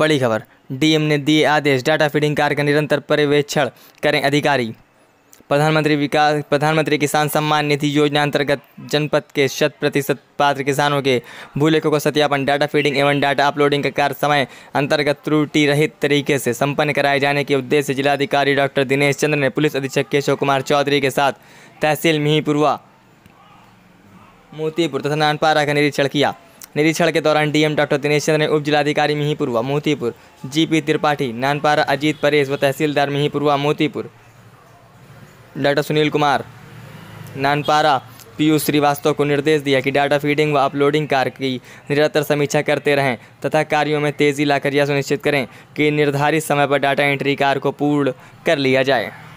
बड़ी खबर डीएम ने दिए आदेश डाटा फीडिंग कार्य का निरंतर पर्यवेक्षण करें अधिकारी प्रधानमंत्री विकास प्रधानमंत्री किसान सम्मान निधि योजना अंतर्गत जनपद के शत प्रतिशत पात्र किसानों के भूलेखों को सत्यापन डाटा फीडिंग एवं डाटा अपलोडिंग का कार्य समय अंतर्गत त्रुटि रहित तरीके से संपन्न कराए जाने के उद्देश्य जिलाधिकारी डॉक्टर दिनेश चंद्र ने पुलिस अधीक्षक केशव कुमार चौधरी के साथ तहसील मिहीपुरवा मोतीपुर तथा नानपारा का निरीक्षण किया निरीक्षण के दौरान डीएम डॉक्टर दिनेश चंद्र ने उप जिलाधिकारी मिहीपुरवा मोतीपुर जीपी त्रिपाठी नानपारा अजीत परेश व तहसीलदार मिहीपुरवा मोतीपुर डॉक्टर सुनील कुमार नानपारा पीयूष श्रीवास्तव को निर्देश दिया कि डाटा फीडिंग व अपलोडिंग कार्य की निरंतर समीक्षा करते रहें तथा कार्यों में तेज़ी लाकर यह सुनिश्चित करें कि निर्धारित समय पर डाटा एंट्री कार्य को पूर्ण कर लिया जाए